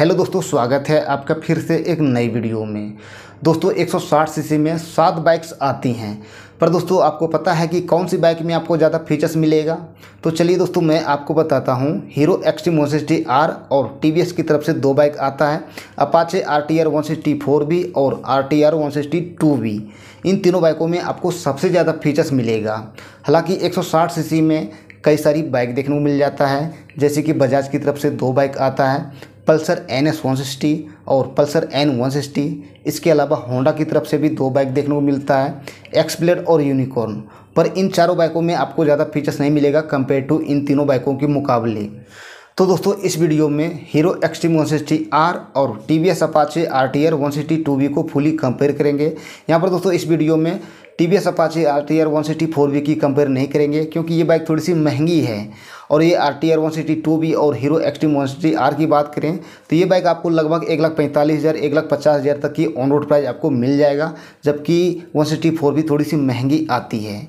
hello दोस्तों स्वागत है आपका फिर से एक नई वीडियो में दोस्तों 160 सीसी में सात बाइक्स आती हैं पर दोस्तों आपको पता है कि कौन सी बाइक में आपको ज़्यादा फीचर्स मिलेगा तो चलिए दोस्तों मैं आपको बताता हूँ Hero Xtreme one sixty R और टी वी एस की तरफ से दो बाइक आता है Apache R T R one sixty four B और R T R one sixty two B इन तीनों बाइकों में आपको सबसे ज़्यादा फीचर्स मिलेगा हालाँकि एक सौ साठ सी सी में कई सारी बाइक देखने को मिल जाता है जैसे कि बजाज की तरफ से दो बाइक आता है Pulsar N S one sixty और पल्सर एन वन सिक्सटी इसके अलावा होंडा की तरफ से भी दो बाइक देखने को मिलता है एक्सप्लेट और यूनिकॉर्न पर इन चारों बाइकों में आपको ज़्यादा फीचर्स नहीं मिलेगा कंपेयर टू इन तीनों बाइकों के मुकाबले तो दोस्तों इस वीडियो में Hero Xtreme one sixty R और T V S Apache R T R one sixty two V को फुली कंपेयर करेंगे यहाँ पर दोस्तों इस वीडियो में T V S Apache R T R one sixty four V की कंपेयर नहीं करेंगे क्योंकि ये बाइक थोड़ी सी महंगी है और ये R T R one sixty two V और Hero Xtreme one sixty R की बात करें तो ये बाइक आपको लगभग एक लाख पैंतालीस हज़ार एक लाख पचास हज़ार तक की ऑन रोड प्राइस आपको मिल जाएगा जबकि वन सिक्सटी फोर वी थोड़ी सी महंगी आती है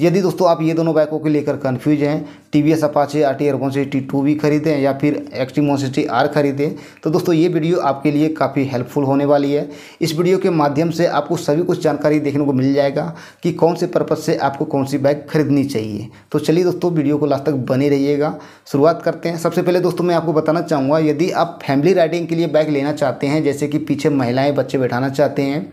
यदि दोस्तों आप ये दोनों बाइकों को लेकर कन्फ्यूज हैं T V S Apache R T R one two भी खरीदें या फिर एक्सटी वन सिक्सटी आर खरीदें तो दोस्तों ये वीडियो आपके लिए काफ़ी हेल्पफुल होने वाली है इस वीडियो के माध्यम से आपको सभी कुछ जानकारी देखने को मिल जाएगा कि कौन से पर्पज़ से आपको कौन सी बाइक खरीदनी चाहिए तो चलिए दोस्तों वीडियो को लास्ट तक बने रहिएगा शुरुआत करते हैं सबसे पहले दोस्तों मैं आपको बताना चाहूँगा यदि आप फैमिली राइडिंग के लिए बाइक लेना चाहते हैं जैसे कि पीछे महिलाएँ बच्चे बैठाना चाहते हैं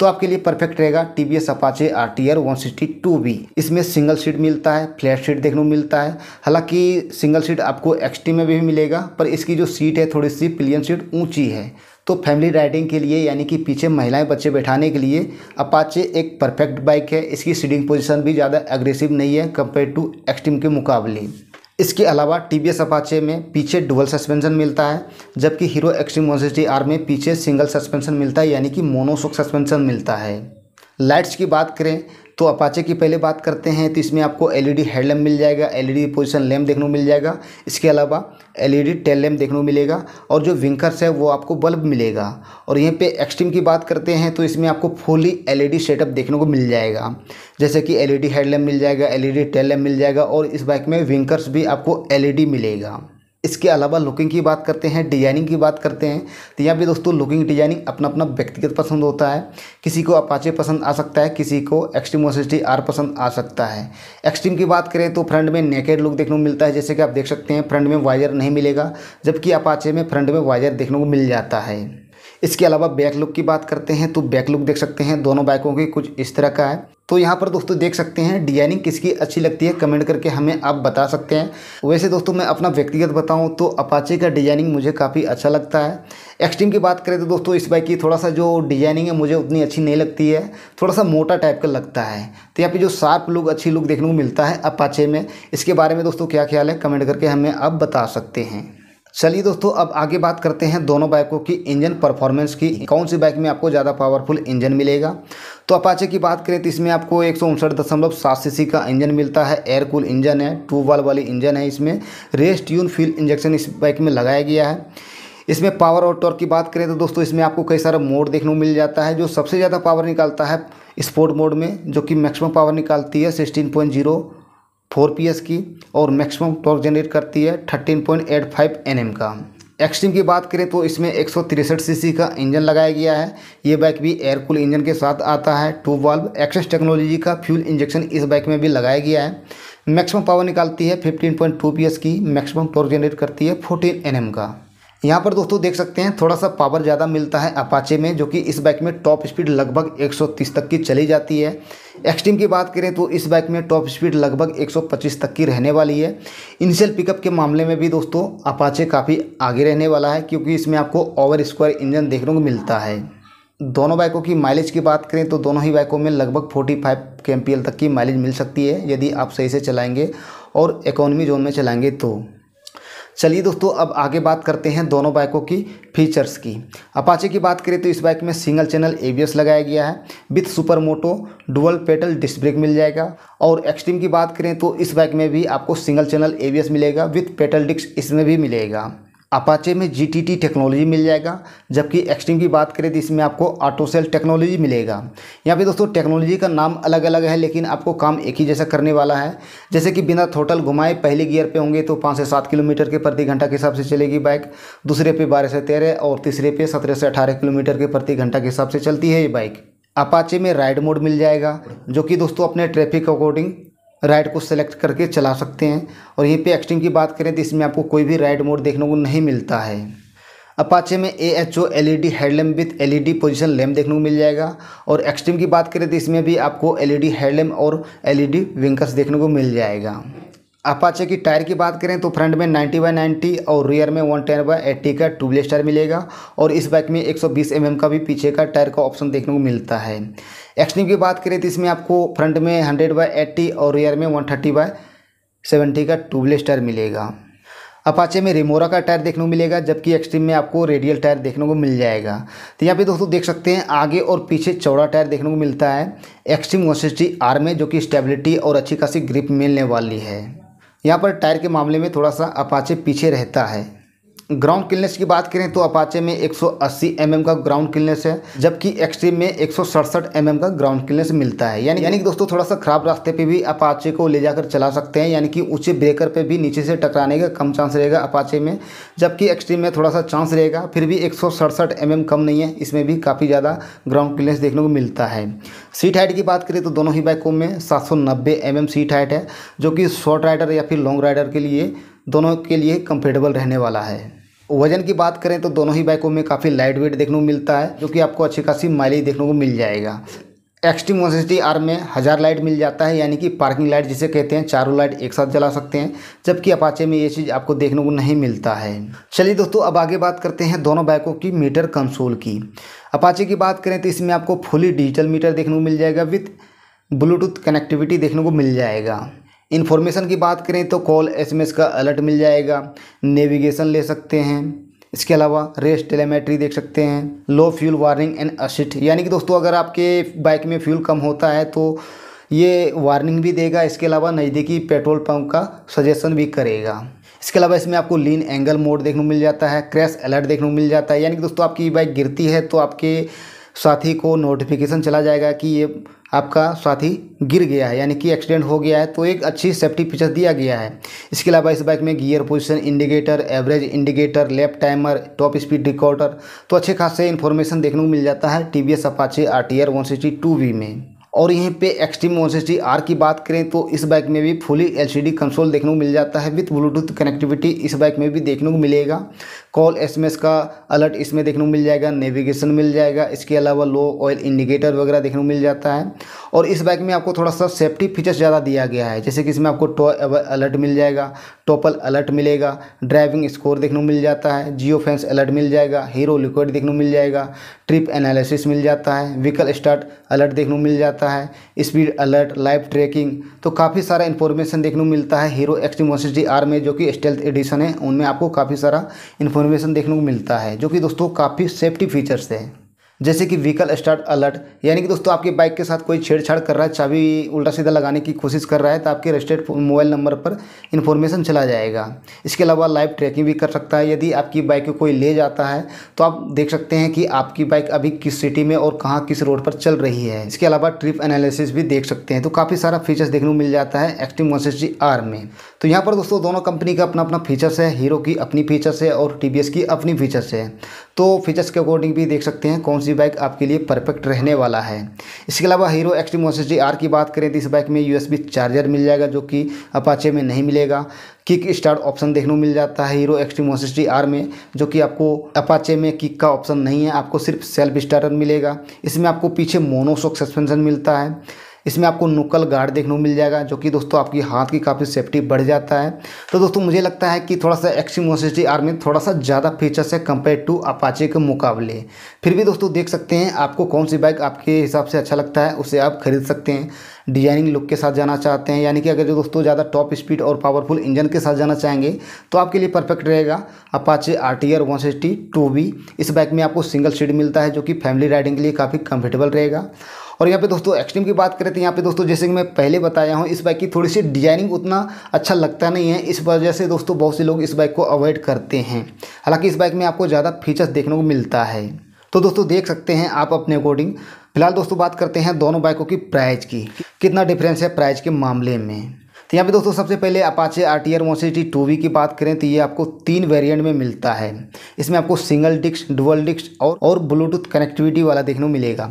तो आपके लिए परफेक्ट रहेगा T V S Apache R T R one sixty two B इसमें सिंगल सीट मिलता है फ्लैट सीट देखने को मिलता है हालांकि सिंगल सीट आपको एक्सटी में भी मिलेगा पर इसकी जो सीट है थोड़ी सी प्लेन सीट ऊंची है तो फैमिली राइडिंग के लिए यानी कि पीछे महिलाएं बच्चे बैठाने के लिए अपाचे एक परफेक्ट बाइक है इसकी सीटिंग पोजीशन भी ज़्यादा एग्रेसिव नहीं है कंपेयर टू एक्सट्रीम के मुकाबले इसके अलावा टी वी एस में पीछे डुबल सस्पेंशन मिलता है जबकि Hero Xtreme one sixty R में पीछे सिंगल सस्पेंशन मिलता है यानी कि मोनोसोक सस्पेंशन मिलता है लाइट्स की बात करें तो अपाचे की पहले बात करते हैं तो इसमें आपको एलईडी हेडलैम्प e मिल जाएगा एलईडी पोजीशन लैम्प देखने को मिल जाएगा इसके अलावा एलईडी टेल लैम्प देखने को मिलेगा और जो विंकर्स है वो आपको बल्ब मिलेगा और यहीं पे एक्सट्रीम की बात करते हैं तो इसमें आपको फुली एलईडी सेटअप देखने को मिल जाएगा जैसे कि एलईडी हेडलैम्प e मिल जाएगा एल टेल लैम्प मिल जाएगा और इस बाइक में विंकर्स भी आपको एल e मिलेगा इसके अलावा लुकिंग की बात करते हैं डिजाइनिंग की बात करते हैं तो यहाँ पे दोस्तों लुकिंग डिजाइनिंग अपना अपना व्यक्तिगत पसंद होता है किसी को अपाचे पसंद आ सकता है किसी को एक्सट्रीम ओसिस्टी आर पसंद आ सकता है एक्सट्रीम की बात करें तो फ्रंट में नेकेड लुक देखने को मिलता है जैसे कि आप देख सकते हैं फ्रंट में वायर नहीं मिलेगा जबकि अपाचे में फ्रंट में वायर देखने को मिल जाता है इसके अलावा बैक लुक की बात करते हैं तो बैक लुक देख सकते हैं दोनों बाइकों की कुछ इस तरह का है तो यहाँ पर दोस्तों देख सकते हैं डिजाइनिंग किसकी अच्छी लगती है कमेंट करके हमें आप बता सकते हैं वैसे दोस्तों मैं अपना व्यक्तिगत बताऊँ तो अपाचे का डिजाइनिंग मुझे काफ़ी अच्छा लगता है एक्सट्रीम की बात करें तो दोस्तों इस बाइक की थोड़ा सा जो डिजाइनिंग है मुझे उतनी अच्छी नहीं लगती है थोड़ा सा मोटा टाइप का लगता है तो यहाँ पर जो शार्प लुक अच्छी लुक देखने को मिलता है अपाचे में इसके बारे में दोस्तों क्या ख्याल है कमेंट करके हमें आप बता सकते हैं चलिए दोस्तों अब आगे बात करते हैं दोनों बाइकों की इंजन परफॉर्मेंस की कौन सी बाइक में आपको ज़्यादा पावरफुल इंजन मिलेगा तो अपाचे की बात करें तो इसमें आपको एक सी का इंजन मिलता है एयर कूल इंजन है टू वाल वाली इंजन है इसमें रेस ट्यून फ्यूल इंजेक्शन इस बाइक में लगाया गया है इसमें पावर और टॉर्क की बात करें तो दोस्तों इसमें आपको कई सारा मोड देखने को मिल जाता है जो सबसे ज़्यादा पावर निकालता है स्पोर्ट मोड में जो कि मैक्सिमम पावर निकालती है sixteen point zero four P की और मैक्सिमम टॉर्क जनरेट करती है thirteen point eight five N M का एक्सट्रीम की बात करें तो इसमें एक सौ तिरसठ सीसी का इंजन लगाया गया है ये बाइक भी एयर कूल इंजन के साथ आता है टू वाल्व एक्सेस टेक्नोलॉजी का फ्यूल इंजेक्शन इस बाइक में भी लगाया गया है मैक्सिमम पावर निकालती है 15.2 पीएस की मैक्सिमम टॉर्क जनरेट करती है 14 एनएम का यहाँ पर दोस्तों देख सकते हैं थोड़ा सा पावर ज़्यादा मिलता है अपाचे में जो कि इस बाइक में टॉप स्पीड लगभग 130 तक की चली जाती है एक्सट्रीम की बात करें तो इस बाइक में टॉप स्पीड लगभग 125 तक की रहने वाली है इनिशियल पिकअप के मामले में भी दोस्तों अपाचे काफ़ी आगे रहने वाला है क्योंकि इसमें आपको ओवर स्क्वायर इंजन देखने को मिलता है दोनों बाइकों की माइलेज की बात करें तो दोनों ही बाइकों में लगभग 45 के तक की माइलेज मिल सकती है यदि आप सही से चलाएंगे और इकोनॉमी जोन में चलाएंगे तो चलिए दोस्तों अब आगे बात करते हैं दोनों बाइकों की फीचर्स की अपाचे की बात करें तो इस बाइक में सिंगल चैनल एबीएस लगाया गया है with super moto dual petal disc brake मिल जाएगा और एक्सट्रीम की बात करें तो इस बाइक में भी आपको सिंगल चैनल एबीएस मिलेगा विथ पेटल डिस्क इसमें भी मिलेगा अपाचे में टी टेक्नोलॉजी मिल जाएगा जबकि एक्सट्रीम की बात करें तो इसमें आपको ऑटो सेल टेक्नोलॉजी मिलेगा यहाँ पे दोस्तों टेक्नोलॉजी का नाम अलग अलग है लेकिन आपको काम एक ही जैसा करने वाला है जैसे कि बिना थोटल घुमाए पहले गियर पे होंगे तो पाँच से सात किलोमीटर के प्रति घंटा के हिसाब से चलेगी बाइक दूसरे पे बारह से तेरह और तीसरे पे सत्रह से अठारह किलोमीटर के प्रति घंटा के हिसाब से चलती है ये बाइक अपाचे में राइड मोड मिल जाएगा जो कि दोस्तों अपने ट्रैफिक अकॉर्डिंग राइड को सेलेक्ट करके चला सकते हैं और यहीं पे एक्सट्रीम की बात करें तो इसमें आपको कोई भी राइड मोड देखने को नहीं मिलता है अपाचे में A H O L E D headlamp with L E D position lamp देखने को मिल जाएगा और एक्सट्रीम की बात करें तो इसमें भी आपको एल ई डी हेडलैम्प और एल ई डी विंकर्स देखने को मिल जाएगा अपाचे की टायर की बात करें तो फ्रंट में 90 बाई 90 और रियर में 110 टेन बाई एट्टी का ट्यूबलेस टायर मिलेगा और इस बाइक में 120 सौ mm का भी पीछे का टायर का ऑप्शन देखने को मिलता है एक्सट्रीम की बात करें तो इसमें आपको फ्रंट में हंड्रेड बाय एट्टी और रियर में वन थर्टी बाय सेवेंटी का ट्यूबलेस टायर मिलेगा अपाचे में रिमोरा का टायर देखने को मिलेगा जबकि एक्सट्रीम में आपको रेडियल टायर देखने को मिल जाएगा तो यहाँ पे दोस्तों देख सकते हैं आगे और पीछे चौड़ा टायर देखने को मिलता है एक्सट्रीम वन आर में जो कि स्टेबिलिटी और अच्छी खासी ग्रिप मिलने वाली है यहाँ पर टायर के मामले में थोड़ा सा अपाचे पीछे रहता है ग्राउंड क्लिनेस की बात करें तो अपाचे में 180 mm का ग्राउंड क्लिनेस है जबकि एक्सट्रीम में एक सौ mm का ग्राउंड mm क्लिनेस मिलता है यानी यानी कि दोस्तों थोड़ा सा खराब रास्ते पे भी अपाचे को ले जाकर चला सकते हैं यानी कि ऊंचे ब्रेकर पे भी नीचे से टकराने का कम चांस रहेगा अपाचे में जबकि एक्सट्रीम में थोड़ा सा चांस रहेगा फिर भी एक सौ mm कम नहीं है इसमें भी काफ़ी ज़्यादा ग्राउंड क्लिनेस देखने को मिलता है सीट हाइट की बात करें तो दोनों ही बाइकों में सात सौ mm सीट हाइट है जो कि शॉर्ट राइडर या फिर लॉन्ग राइडर के लिए दोनों के लिए कंफर्टेबल रहने वाला है वजन की बात करें तो दोनों ही बाइकों में काफ़ी लाइट वेट देखने को मिलता है जो कि आपको अच्छी खासी माइलेज देखने को मिल जाएगा एक्सट्रीम वन सिक्सटी आर में हज़ार लाइट मिल जाता है यानी कि पार्किंग लाइट जिसे कहते हैं चारों लाइट एक साथ जला सकते हैं जबकि अपाचे में ये चीज़ आपको देखने को नहीं मिलता है चलिए दोस्तों अब आगे बात करते हैं दोनों बाइकों की मीटर कंसोल की अपाचे की बात करें तो इसमें आपको फुली डिजिटल मीटर देखने को मिल जाएगा विथ ब्लूटूथ कनेक्टिविटी देखने को मिल जाएगा इन्फॉर्मेशन की बात करें तो कॉल एसएमएस का अलर्ट मिल जाएगा नेविगेशन ले सकते हैं इसके अलावा रेस टेलीमेट्री देख सकते हैं low fuel warning and assist यानी कि दोस्तों अगर आपके बाइक में फ्यूल कम होता है तो ये वार्निंग भी देगा इसके अलावा नज़दीकी पेट्रोल पंप का सजेशन भी करेगा इसके अलावा इसमें आपको लीन एंगल मोड देखने को मिल जाता है क्रैश अलर्ट देखने को मिल जाता है यानी कि दोस्तों आपकी बाइक गिरती है तो आपके साथी को नोटिफिकेशन चला जाएगा कि ये आपका साथी गिर गया है यानी कि एक्सीडेंट हो गया है तो एक अच्छी सेफ्टी फीचर दिया गया है इसके अलावा इस बाइक में gear position indicator average indicator lap timer top speed recorder तो अच्छे खासे इन्फॉर्मेशन देखने को मिल जाता है T V S Apache R T R one sixty two V में और यहीं पे एक्सट्रीम वन सिक्सटी आर की बात करें तो इस बाइक में भी फुली एलसीडी कंसोल देखने को मिल जाता है विथ ब्लूटूथ कनेक्टिविटी इस बाइक में भी देखने को मिलेगा कॉल एसएमएस का अलर्ट इसमें देखने को मिल जाएगा नेविगेशन मिल जाएगा इसके अलावा लो ऑयल इंडिकेटर वगैरह देखने को मिल जाता है और इस बाइक में आपको थोड़ा सा सेफ्टी फीचर्स ज़्यादा दिया गया है जैसे कि इसमें आपको टॉय अलर्ट मिल जाएगा टोपल अलर्ट मिलेगा ड्राइविंग स्कोर देखने को मिल जाता है जियो फेंस अलर्ट मिल जाएगा हीरो लिक्विड देखने को मिल जाएगा ट्रिप एनालिसिस मिल जाता है व्हीकल स्टार्ट अलर्ट देखने को मिल जाता है स्पीड अलर्ट लाइव ट्रैकिंग तो काफ़ी सारा इन्फॉर्मेशन देखने को मिलता है हीरो एक्सट्रीम आर में जो कि स्टेल्थ एडिशन है उनमें आपको काफ़ी सारा इन्फॉर्मेशन देखने को मिलता है जो कि दोस्तों काफ़ी सेफ्टी फीचर्स है जैसे कि व्हीकल स्टार्ट अलर्ट यानी कि दोस्तों आपकी बाइक के साथ कोई छेड़छाड़ कर रहा है चाबी उल्टा सीधा लगाने की कोशिश कर रहा है तो आपके रजिस्टर्ड मोबाइल नंबर पर इन्फॉर्मेशन चला जाएगा इसके अलावा लाइव ट्रैकिंग भी कर सकता है यदि आपकी बाइक को कोई ले जाता है तो आप देख सकते हैं कि आपकी बाइक अभी किस सिटी में और कहाँ किस रोड पर चल रही है इसके अलावा ट्रिप एनालिसिस भी देख सकते हैं तो काफ़ी सारा फीचर्स देखने को मिल जाता है एक्सट्रीम वन आर में तो यहाँ पर दोस्तों दोनों कंपनी का अपना अपना फीचर्स है हीरो की अपनी फीचर्स है और टी की अपनी फीचर्स है तो फीचर्स के अकॉर्डिंग भी देख सकते हैं कौन सी बाइक आपके लिए परफेक्ट रहने वाला है इसके अलावा हीरो एक्सट्रीम वन आर की बात करें तो इस बाइक में यूएसबी चार्जर मिल जाएगा जो कि अपाचे में नहीं मिलेगा किक स्टार्ट ऑप्शन देखने को मिल जाता है हीरो एक्सट्रीम वन आर में जो कि आपको अपाचे में किक का ऑप्शन नहीं है आपको सिर्फ सेल्फ स्टार्टर मिलेगा इसमें आपको पीछे मोनोसोक सस्पेंशन मिलता है इसमें आपको नुकल गार्ड देखने को मिल जाएगा जो कि दोस्तों आपकी हाथ की काफ़ी सेफ्टी बढ़ जाता है तो दोस्तों मुझे लगता है कि थोड़ा सा सिक्सटी आर में थोड़ा सा ज़्यादा फीचर्स है कंपेयर टू अपाचे के मुकाबले फिर भी दोस्तों देख सकते हैं आपको कौन सी बाइक आपके हिसाब से अच्छा लगता है उसे आप खरीद सकते हैं डिजाइनिंग लुक के साथ जाना चाहते हैं यानी कि अगर जो दोस्तों ज़्यादा टॉप स्पीड और पावरफुल इंजन के साथ जाना चाहेंगे तो आपके लिए परफेक्ट रहेगा Apache R T R one sixty two V इस बाइक में आपको सिंगल सीट मिलता है जो कि फैमिली राइडिंग के लिए काफ़ी कंफर्टेबल रहेगा और यहाँ पे दोस्तों एक्सट्रीम की बात करें तो यहाँ पे दोस्तों जैसे कि मैं पहले बताया हूँ इस बाइक की थोड़ी सी डिजाइनिंग उतना अच्छा लगता नहीं है इस वजह से दोस्तों बहुत से लोग इस बाइक को अवॉइड करते हैं हालाँकि इस बाइक में आपको ज़्यादा फीचर्स देखने को मिलता है तो दोस्तों देख सकते हैं आप अपने अकॉर्डिंग फिलहाल दोस्तों बात करते हैं दोनों बाइकों की प्राइज़ की कितना डिफरेंस है प्राइज़ के मामले में तो यहाँ पे दोस्तों सबसे पहले अपाचे आर टी आर मोसिटी टू वी की बात करें तो ये आपको तीन वेरिएंट में मिलता है इसमें आपको सिंगल डिस्क डुअल डिस्क और और ब्लूटूथ कनेक्टिविटी वाला देखने को मिलेगा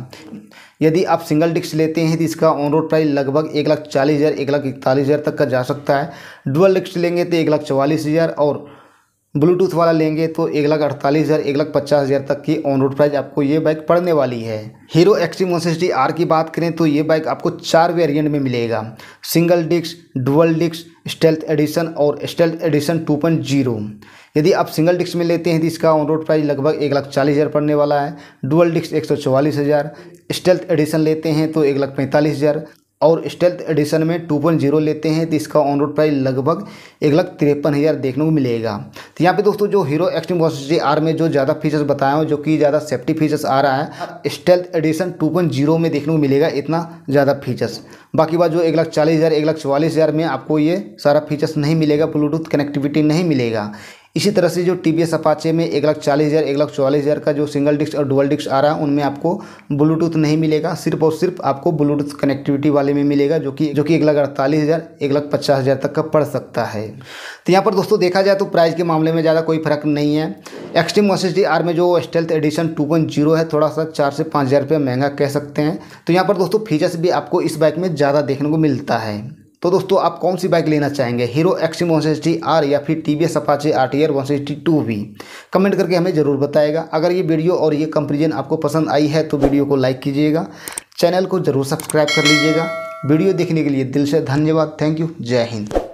यदि आप सिंगल डिस्क लेते हैं तो इसका ऑन रोड प्राइस लगभग एक लाख चालीस हज़ार एक लाख इकतालीस हज़ार तक का जा सकता है डुअल डिस्क लेंगे तो एक लाख चवालीस हज़ार और ब्लूटूथ वाला लेंगे तो एक लाख अड़तालीस हज़ार एक लाख पचास हज़ार तक की ऑन रोड प्राइस आपको ये बाइक पड़ने वाली है Hero Xtreme one sixty R की बात करें तो ये बाइक आपको चार वेरिएंट में मिलेगा single disc dual disc stealth edition और stealth edition two point zero यदि आप सिंगल डिस्क में लेते हैं तो इसका ऑन रोड प्राइस लगभग एक लाख चालीस हज़ार पड़ने वाला है डुअल डिस्क एक सौ चौवालीस हज़ार स्टेल्थ एडिशन लेते हैं तो एक लाख पैंतालीस हज़ार और स्टेल्थ एडिशन में टू पॉइंट जीरो लेते हैं तो इसका ऑन रोड प्राइस लगभग एक लाख तिरपन हज़ार देखने को मिलेगा तो यहाँ पे दोस्तों जो हीरो एक्सट्रीम वॉसिटी आर में जो ज़्यादा फीचर्स बताया हूँ जो कि ज़्यादा सेफ्टी फीचर्स आ रहा है stealth edition two point zero में देखने को मिलेगा इतना ज़्यादा फीचर्स बाकी बात जो एक लाख चालीस हज़ार एक लाख चवालीस हज़ार में आपको ये सारा फीचर्स नहीं मिलेगा ब्लूटूथ कनेक्टिविटी नहीं मिलेगा इसी तरह से जो टी वी एस अपाचे में एक लाख चालीस हज़ार एक लाख चौवालीस हज़ार का जो सिंगल डिस्क और डुअल डिस्क आ रहा है उनमें आपको ब्लूटूथ नहीं मिलेगा सिर्फ और सिर्फ आपको ब्लूटूथ कनेक्टिविटी वाले में मिलेगा जो कि जो कि एक लाख अड़तालीस हज़ार एक लाख पचास हज़ार तक का पड़ सकता है तो यहाँ पर दोस्तों देखा जाए तो प्राइस के मामले में ज़्यादा कोई फर्क नहीं है एक्सट्रीम एस आर में जो stealth edition two point zero है थोड़ा सा चार से पाँच हज़ार महंगा कह सकते हैं तो यहाँ पर दोस्तों फीचर्स भी आपको इस बाइक में ज़्यादा देखने को मिलता है तो दोस्तों आप कौन सी बाइक लेना चाहेंगे Hero Xtreme one sixty R या फिर T V S Apache R T R one sixty two V comment करके हमें ज़रूर बताएगा अगर ये वीडियो और ये कंपेरिजन आपको पसंद आई है तो वीडियो को लाइक कीजिएगा चैनल को ज़रूर सब्सक्राइब कर लीजिएगा वीडियो देखने के लिए दिल से धन्यवाद थैंक यू जय हिंद